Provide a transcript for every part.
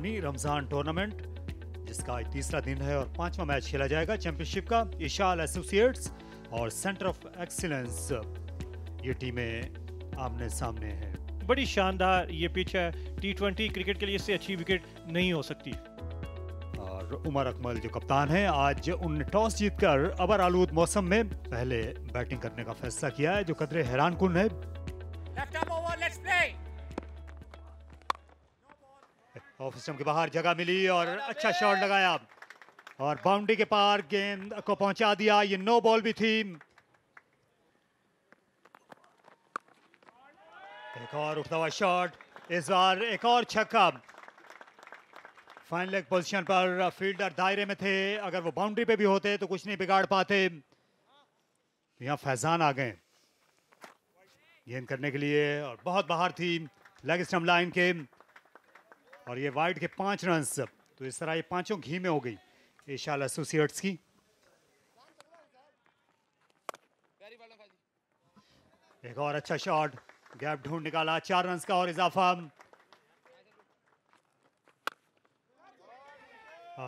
शानी Ramzan tournament जिसका आज तीसरा दिन है और पांचवा मैच खेला जाएगा चैंपियनशिप का ईशाल एसोसिएट्स और सेंटर ऑफ एक्सीलेंस ये टीमें आमने सामने हैं बड़ी शानदार ये पिच है टी ट्वेंटी क्रिकेट के लिए इससे अच्छी विकेट नहीं हो सकती और उमर अकमल जो कप्तान है आज उन टॉस जीतकर अबर आलूद मौसम में पहले बैटिंग करने का फैसला किया है जो कदरे हैरान कुन है ऑफ के बाहर जगह मिली और अच्छा शॉट लगाया और बाउंड्री के पार गेंद को पहुंचा दिया ये नो बॉल भी थी एक और उठता हुआ शॉट इस बार एक और छक्का फाइनल लेग पोजीशन पर फील्डर दायरे में थे अगर वो बाउंड्री पे भी होते तो कुछ नहीं बिगाड़ पाते यहाँ फैजान आ गए गेंद करने के लिए और बहुत बाहर थी लेग स्टम्प लाइन के और ये वाइड के पांच रन तो इस तरह ये पांचों घी में हो गई ईशाल एसोसिएट्स की एक और अच्छा शॉट गैप ढूंढ निकाला चार रन का और इजाफा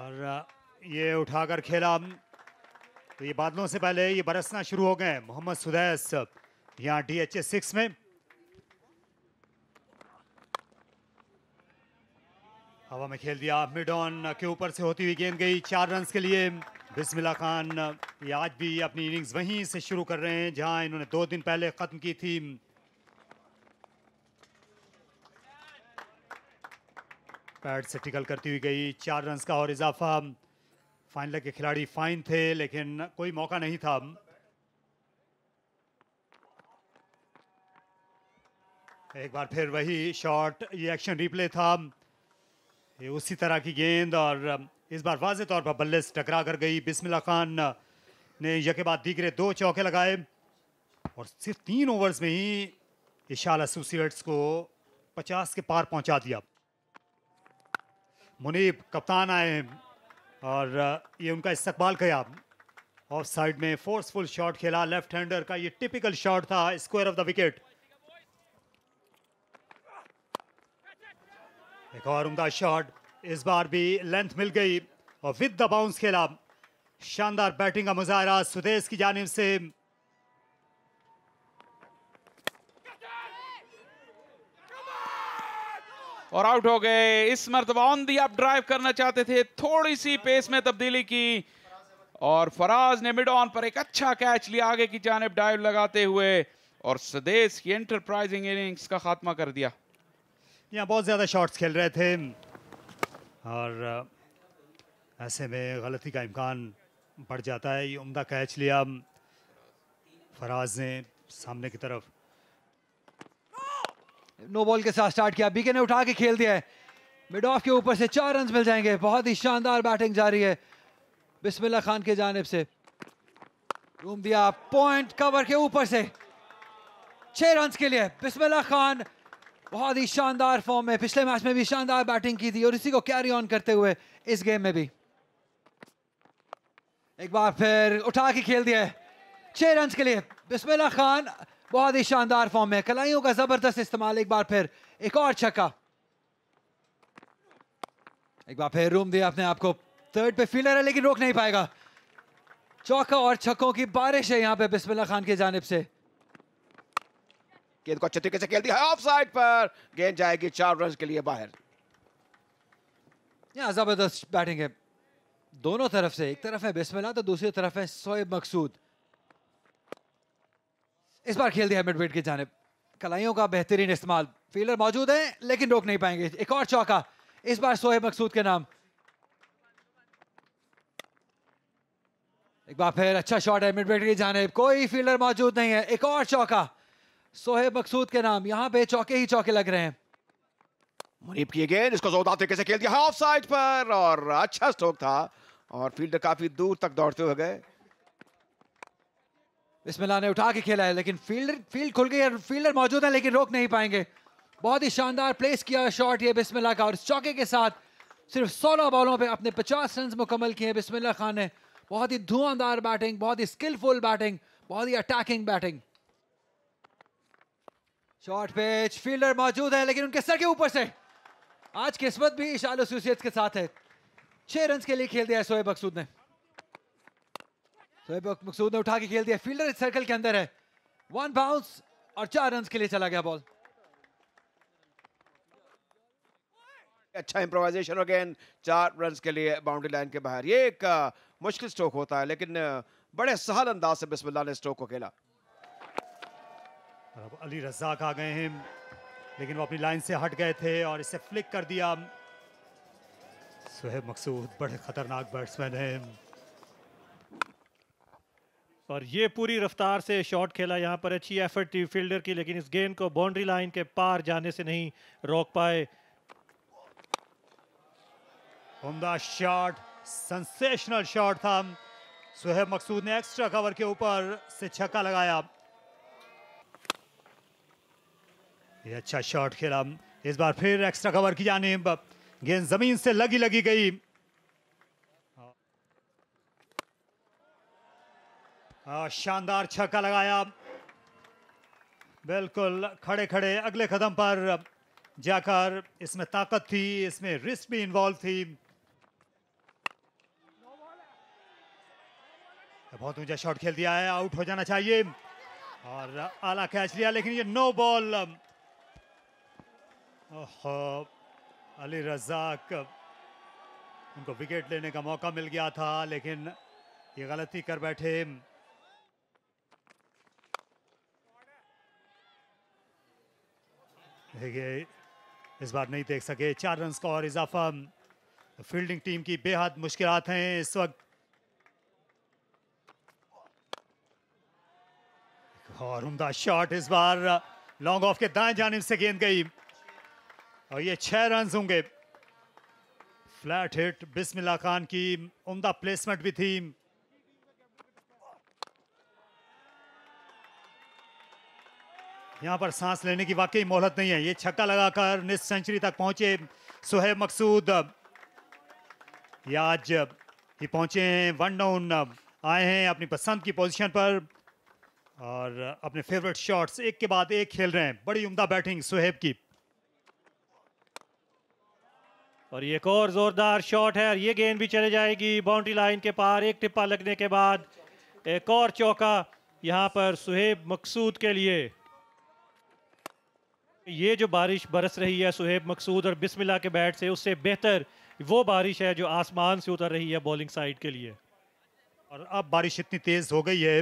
और ये उठाकर खेला तो ये बादलों से पहले ये बरसना शुरू हो गए मोहम्मद सुदैस यहाँ डी एच सिक्स में हवा में खेल दिया मिड ऑन के ऊपर से होती हुई गेंद गई चार रन के लिए बिस्मिल्ला खान ये आज भी अपनी इनिंग्स वहीं से शुरू कर रहे हैं जहां इन्होंने दो दिन पहले ख़त्म की थी पैड से टिकल करती हुई गई चार रन का और इजाफा फाइनल के खिलाड़ी फाइन थे लेकिन कोई मौका नहीं था एक बार फिर वही शॉट ये एक्शन रिप्ले था ये उसी तरह की गेंद और इस बार वाजे तौर पर बल्ले से टकरा कर गई बिस्मिल्ला खान ने यके बाद दीगरे दो चौके लगाए और सिर्फ तीन ओवर्स में ही इशाल एसोसिएट्स को 50 के पार पहुंचा दिया मुनीब कप्तान आए और ये उनका इस्तकबाल किया ऑफ साइड में फोर्सफुल शॉट खेला लेफ्ट हैंडर का ये टिपिकल शॉट था स्क्वायर ऑफ द विकेट एक और उमदा शॉट इस बार भी लेंथ मिल गई और विद द बाउंस खेला शानदार बैटिंग का मुजाहरा सुदेश की जानब से और आउट हो गए इस मरतबा ऑन दी आप ड्राइव करना चाहते थे थोड़ी सी पेस में तब्दीली की और फराज ने मिड ऑन पर एक अच्छा कैच लिया आगे की जानब डाइव लगाते हुए और सुदेश की एंटरप्राइजिंग इनिंग्स का खात्मा कर दिया यहाँ बहुत ज़्यादा शॉट्स खेल रहे थे और ऐसे में गलती का इम्कान बढ़ जाता है ये उम्दा कैच लिया फराज ने सामने की तरफ नो बॉल के साथ स्टार्ट किया बीके ने उठा के खेल दिया है मिड ऑफ के ऊपर से चार रन मिल जाएंगे बहुत ही शानदार बैटिंग जा रही है बिस्मिल्ला खान के जानब से रूम दिया पॉइंट कवर के ऊपर से छह रन के लिए बिस्मिल्ला खान बहुत ही शानदार फॉर्म में पिछले मैच में भी शानदार बैटिंग की थी और इसी को कैरी ऑन करते हुए इस गेम में भी एक बार फिर उठा के खेल दिया छह रन के लिए बिस्मिल्ला खान बहुत ही शानदार फॉर्म में कलाइयों का जबरदस्त इस्तेमाल एक बार फिर एक और छक्का एक बार फिर रूम दिया अपने आपको थर्ड पे फील्डर है लेकिन रोक नहीं पाएगा चौका और छक्कों की बारिश है यहां पे बिस्मिल्ला खान की जानब से गेंद को अच्छे तरीके से खेल दिया ऑफ साइड पर गेंद जाएगी चार रन के लिए बाहर यहाँ जबरदस्त बैटिंग है दोनों तरफ से एक तरफ है बिस्मिल्लाह तो दूसरी तरफ है सोएब मकसूद इस बार खेल दिया मिड की जानब कलाइयों का बेहतरीन इस्तेमाल फील्डर मौजूद है लेकिन रोक नहीं पाएंगे एक और चौका इस बार सोएब मकसूद के नाम एक बार फिर अच्छा शॉट है मिड की जानब कोई फील्डर मौजूद नहीं है एक और चौका सोहेब मकसूद के नाम यहां पे चौके ही चौके लग रहे हैं मुनीब की गेंद इसको जोरदार तरीके से खेल दिया हाफ साइड पर और अच्छा स्ट्रोक था और फील्डर काफी दूर तक दौड़ते हुए गए बिस्मिल्ला ने उठा के खेला है लेकिन फील्डर फील्ड खुल गई है फील्डर मौजूद है लेकिन रोक नहीं पाएंगे बहुत ही शानदार प्लेस किया शॉट ये बिस्मिल्लाह का और इस चौके के साथ सिर्फ 16 बॉलों पे अपने 50 रन मुकम्मल किए बिस्मिल्ला बिस्मिल्लाह खान ने बहुत ही धुआंधार बैटिंग बहुत ही स्किलफुल बैटिंग बहुत ही attacking batting short pitch fielder मौजूद है लेकिन उनके सर के ऊपर से आज किस्मत भी ईशाल एसोसिएट्स के साथ है छह रन के लिए खेल दिया सोएब मकसूद ने सोएब मकसूद ने उठा के खेल दिया फील्डर इस सर्कल के अंदर है वन बाउंस और चार रन के लिए चला गया बॉल अच्छा इम्प्रोवाइजेशन अगेन चार रन के लिए बाउंड्री लाइन के बाहर ये एक मुश्किल स्ट्रोक होता है लेकिन बड़े सहल अंदाज से बिस्मिल्लाह ने स्ट्रोक को खेला और अब अली रजाक आ गए हैं लेकिन वो अपनी लाइन से हट गए थे और इसे फ्लिक कर दिया सुहेब मकसूद बड़े खतरनाक बैट्समैन हैं और ये पूरी रफ्तार से शॉट खेला यहाँ पर अच्छी एफर्ट थी फील्डर की लेकिन इस गेंद को बाउंड्री लाइन के पार जाने से नहीं रोक पाए उमदा शॉट सेंसेशनल शॉट था सुहेब मकसूद ने एक्स्ट्रा कवर के ऊपर से छक्का लगाया ये अच्छा शॉट खेला इस बार फिर एक्स्ट्रा कवर की जाने गेंद जमीन से लगी लगी गई हाँ। हाँ, शानदार छक्का लगाया बिल्कुल खड़े खड़े अगले कदम पर जाकर इसमें ताकत थी इसमें रिस्क भी इन्वॉल्व थी बहुत ऊंचा शॉट खेल दिया है आउट हो जाना चाहिए और आला कैच लिया लेकिन ये नो बॉल अली रजाक उनको विकेट लेने का मौका मिल गया था लेकिन ये गलती कर बैठे देखिए इस बार नहीं देख सके चार रन का और इजाफा फील्डिंग टीम की बेहद मुश्किल हैं इस वक्त और उमदा शॉट इस बार लॉन्ग ऑफ के दाएं जानब से गेंद गई और ये छह रन होंगे फ्लैट हिट बिस्मिल्ला खान की उमदा प्लेसमेंट भी थी यहां पर सांस लेने की वाकई मोहलत नहीं है ये छक्का लगाकर निस सेंचुरी तक पहुंचे सुहेब मकसूद ये आज ही पहुंचे हैं वन डाउन आए हैं अपनी पसंद की पोजीशन पर और अपने फेवरेट शॉट्स एक के बाद एक खेल रहे हैं बड़ी उम्दा बैटिंग सुहेब की और ये एक और ज़ोरदार शॉट है और ये गेंद भी चले जाएगी बाउंड्री लाइन के पार एक टिप्पा लगने के बाद एक और चौका यहाँ पर सुहेब मकसूद के लिए ये जो बारिश बरस रही है सुहेब मकसूद और बिस्मिल्ला के बैट से उससे बेहतर वो बारिश है जो आसमान से उतर रही है बॉलिंग साइड के लिए और अब बारिश इतनी तेज़ हो गई है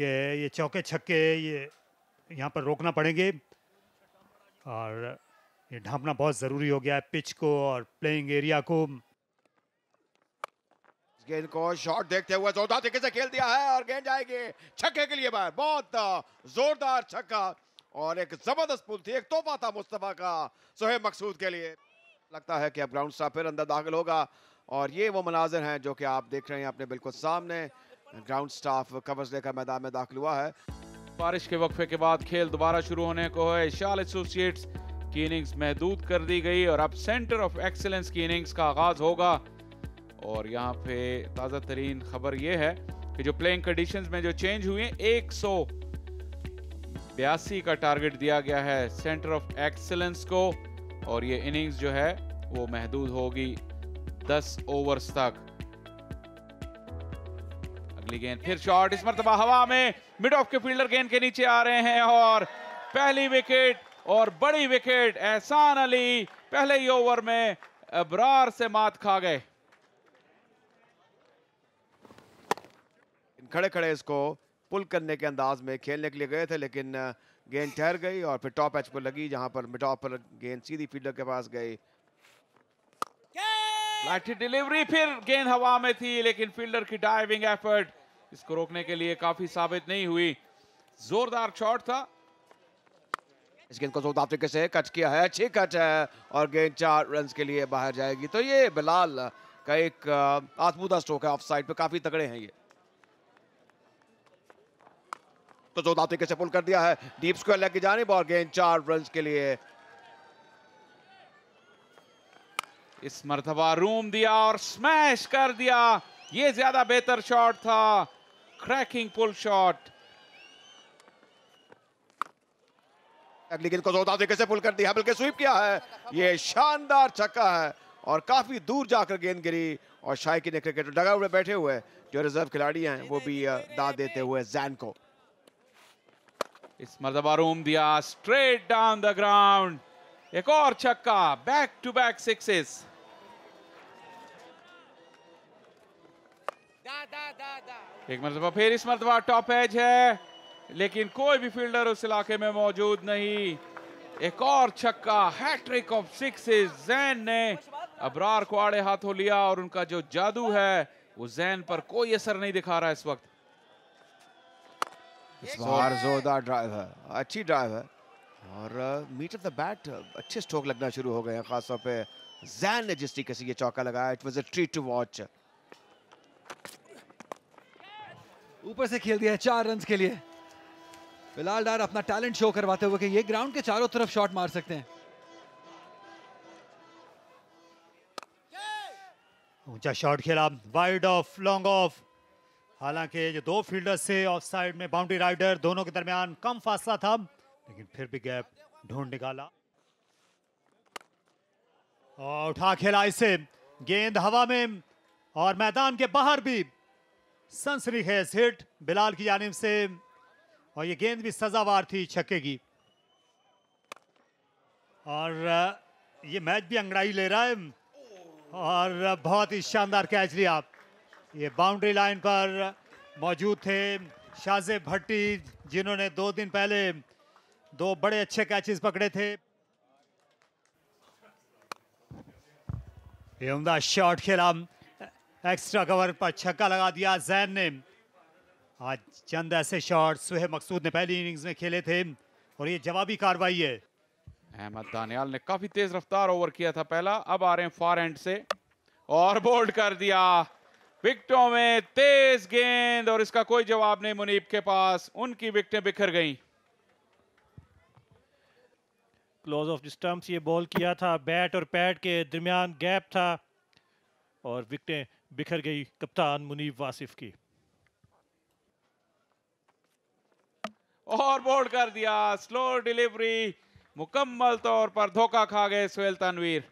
कि ये चौके छक्के ये यहाँ पर रोकना पड़ेंगे और ये ढांपना बहुत ज़रूरी हो गया है पिच को और प्लेइंग एरिया को गेंद को शॉट देखते हुए जोरदार तरीके से खेल दिया है और गेंद जाएगी छक्के के लिए बाहर बहुत जोरदार छक्का और एक जबरदस्त पुल थी एक तोहफा था मुस्तफा का सोहेब मकसूद के लिए लगता है कि अब ग्राउंड स्टाफ फिर अंदर दाखिल होगा और ये वो मनाजिर हैं जो कि आप देख रहे हैं अपने बिल्कुल सामने ग्राउंड स्टाफ कवर्स लेकर मैदान में दाखिल हुआ है बारिश के वक्फे के बाद खेल दोबारा शुरू होने को है शाल एसोसिएट्स की इनिंग्स महदूद कर दी गई और अब सेंटर ऑफ एक्सेलेंस की इनिंग्स का आगाज होगा और यहाँ पे ताज़ा तरीन खबर यह है कि जो प्लेइंग कंडीशंस में जो चेंज हुए एक सौ बयासी का टारगेट दिया गया है सेंटर ऑफ एक्सेलेंस को और ये इनिंग्स जो है वो महदूद होगी दस ओवर्स तक अगली गेंद फिर शॉट इस मरतबा हवा में मिड ऑफ के फील्डर गेंद के नीचे आ रहे हैं और पहली विकेट और बड़ी विकेट एहसान अली पहले ही ओवर में अब्रार से मात खा गए खड़े खड़े इसको पुल करने के अंदाज में खेलने के लिए गए थे लेकिन गेंद ठहर गई और फिर टॉप एच पर लगी जहां पर मिटॉप पर गेंद सीधी फील्डर के पास गई लाठी डिलीवरी फिर गेंद हवा में थी लेकिन फील्डर की डाइविंग एफर्ट इसको रोकने के लिए काफी साबित नहीं हुई जोरदार शॉट था इस गेंद को साउथ अफ्रीका से कच किया है अच्छी कच है और गेंद चार रन के लिए बाहर जाएगी तो ये बिलाल का एक आजमूदा स्ट्रोक है ऑफ साइड पर काफी तगड़े हैं ये तो चौदह तरीके से पुल कर दिया है डीप स्क्वायर लेके की जानी और गेंद चार रन के लिए इस मरतबा रूम दिया और स्मैश कर दिया ये ज्यादा बेहतर शॉट था क्रैकिंग पुल शॉट अगली गेंद को जोरदार तरीके से पुल कर दिया बल्कि स्वीप किया है ये शानदार छक्का है और काफी दूर जाकर गेंद गिरी और शायकी ने क्रिकेट डगा हुए बैठे हुए जो रिजर्व खिलाड़ी हैं वो भी दाद देते हुए जैन को इस मरतबा रूम दिया स्ट्रेट डाउन द ग्राउंड एक और छक्का बैक टू बैक सिक्सेस एक मरतबा फिर इस मरतबा टॉप एज है लेकिन कोई भी फील्डर उस इलाके में मौजूद नहीं एक और छक्का हैट्रिक ऑफ सिक्स जैन ने अब्रार को आड़े हाथों लिया और उनका जो जादू है वो जैन पर कोई असर नहीं दिखा रहा है इस वक्त इस बार जोरदार ड्राइव है अच्छी ड्राइव है और मीट ऑफ द बैट अच्छे स्ट्रोक लगना शुरू हो गए हैं खासतौर पे जैन ने जिस तरीके से ये चौका लगाया it was a treat to watch ऊपर से खेल दिया चार रन के लिए बिलाल डार अपना टैलेंट शो करवाते हुए कि ये ग्राउंड के चारों तरफ शॉट मार सकते हैं ऊंचा शॉट खेला वाइड ऑफ लॉन्ग ऑफ हालांकि जो दो फील्डर्स से ऑफ साइड में बाउंड्री राइडर दोनों के दरमियान कम फासला था लेकिन फिर भी गैप ढूंढ निकाला और उठा खेला इसे गेंद हवा में और मैदान के बाहर भी सनसनीखेज हिट बिलाल की जानब से और ये गेंद भी सजावार थी छक्के की और ये मैच भी अंगड़ाई ले रहा है और बहुत ही शानदार कैच लिया ये बाउंड्री लाइन पर मौजूद थे शाजे भट्टी जिन्होंने दो दिन पहले दो बड़े अच्छे कैचेस पकड़े थे ये उमदा शॉट खेला एक्स्ट्रा कवर पर छक्का लगा दिया जैन ने आज चंद ऐसे शॉट सुहेब मकसूद ने पहली इनिंग्स में खेले थे और ये जवाबी कार्रवाई है अहमद दानियाल ने काफी तेज रफ्तार ओवर किया था पहला अब आ रहे हैं फार एंड से और बोल्ड कर दिया विकटों में तेज गेंद और इसका कोई जवाब नहीं मुनीब के पास उनकी विकटें बिखर गईं क्लोज ऑफ स्टम्प्स ये बॉल किया था बैट और पैड के दरमियान गैप था और विकटें बिखर गई कप्तान मुनीब वासिफ की और बोल्ड कर दिया स्लो डिलीवरी मुकम्मल तौर पर धोखा खा गए सुहेल तनवीर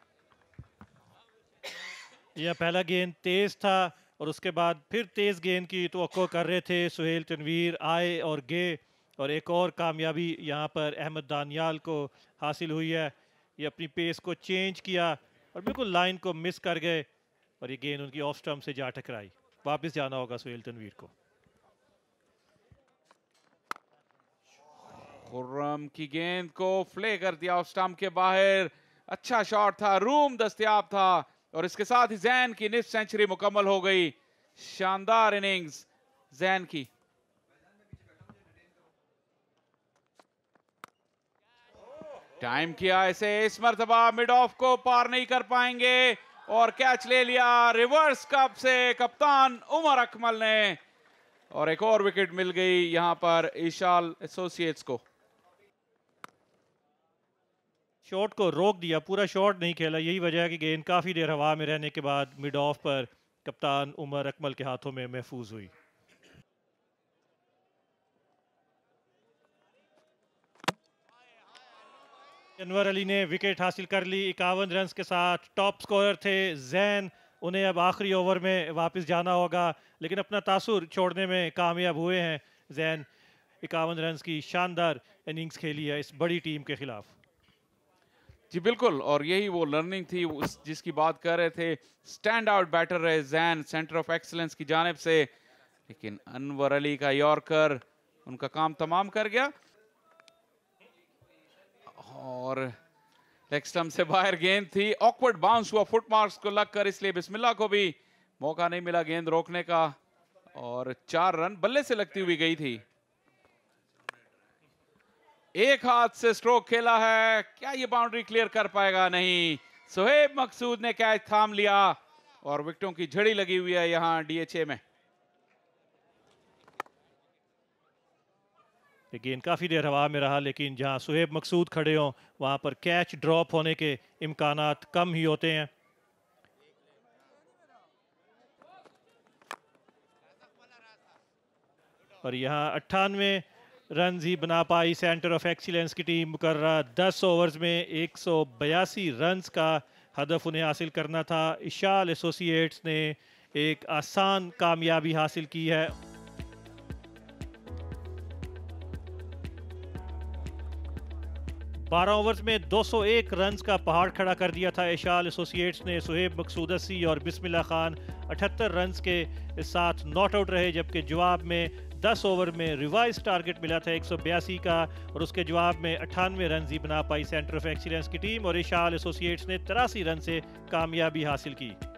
यह पहला गेंद तेज था और उसके बाद फिर तेज गेंद की तो कर रहे थे सुहेल तनवीर आए और गए और एक और कामयाबी यहाँ पर अहमद दानियाल को हासिल हुई है ये अपनी पेस को चेंज किया और बिल्कुल लाइन को मिस कर गए और ये गेंद उनकी ऑफ स्टम्प से जा टकराई वापस जाना होगा सुहेल तनवीर को खुर्रम की गेंद को फ्ले कर दिया उस स्टम्प के बाहर अच्छा शॉट था रूम दस्तियाब था और इसके साथ ही जैन की निफ सेंचुरी मुकम्मल हो गई शानदार इनिंग्स जैन की टाइम किया इसे इस मरतबा मिड ऑफ को पार नहीं कर पाएंगे और कैच ले लिया रिवर्स कप से कप्तान उमर अकमल ने और एक और विकेट मिल गई यहां पर ईशाल एसोसिएट्स को शॉट को रोक दिया पूरा शॉट नहीं खेला यही वजह है कि गेंद काफ़ी देर हवा में रहने के बाद मिड ऑफ पर कप्तान उमर अकमल के हाथों में महफूज हुई अनवर अली ने विकेट हासिल कर ली इक्यावन रन के साथ टॉप स्कोरर थे जैन उन्हें अब आखिरी ओवर में वापस जाना होगा लेकिन अपना तासुर छोड़ने में कामयाब हुए हैं जैन इक्यावन रन की शानदार इनिंग्स खेली है इस बड़ी टीम के खिलाफ जी बिल्कुल और यही वो लर्निंग थी उस जिसकी बात कर रहे थे स्टैंड आउट बैटर रहे जैन सेंटर ऑफ एक्सलेंस की जानब से लेकिन अनवर अली का यॉर्कर उनका काम तमाम कर गया और लेक्स्टम से बाहर गेंद थी ऑकवर्ड बाउंस हुआ फुट मार्क्स को लगकर इसलिए बिस्मिल्ला को भी मौका नहीं मिला गेंद रोकने का और चार रन बल्ले से लगती हुई गई थी एक हाथ से स्ट्रोक खेला है क्या ये बाउंड्री क्लियर कर पाएगा नहीं सुहेब मकसूद ने कैच थाम लिया और विकेटों की झड़ी लगी हुई है यहां डीएचए में गेंद काफ़ी देर हवा में रहा लेकिन जहां सुहेब मकसूद खड़े हो वहां पर कैच ड्रॉप होने के इम्कान कम ही होते हैं और यहां अट्ठानवे रन ही बना पाई सेंटर ऑफ एक्सीलेंस की टीम मुकर्रा दस ओवर्स में एक सौ बयासी रन का हदफ उन्हें हासिल करना था इशाल एसोसिएट्स ने एक आसान कामयाबी हासिल की है बारह ओवर्स में 201 रन का पहाड़ खड़ा कर दिया था इशाल एसोसिएट्स ने सुहेब मकसूदसी और बिस्मिल्ला खान 78 रन के साथ नॉट आउट रहे जबकि जवाब में 10 ओवर में रिवाइज टारगेट मिला था एक का और उसके जवाब में अट्ठानवे रन ही बना पाई सेंटर ऑफ एक्सीलेंस की टीम और इशाल एसोसिएट्स ने तिरासी रन से कामयाबी हासिल की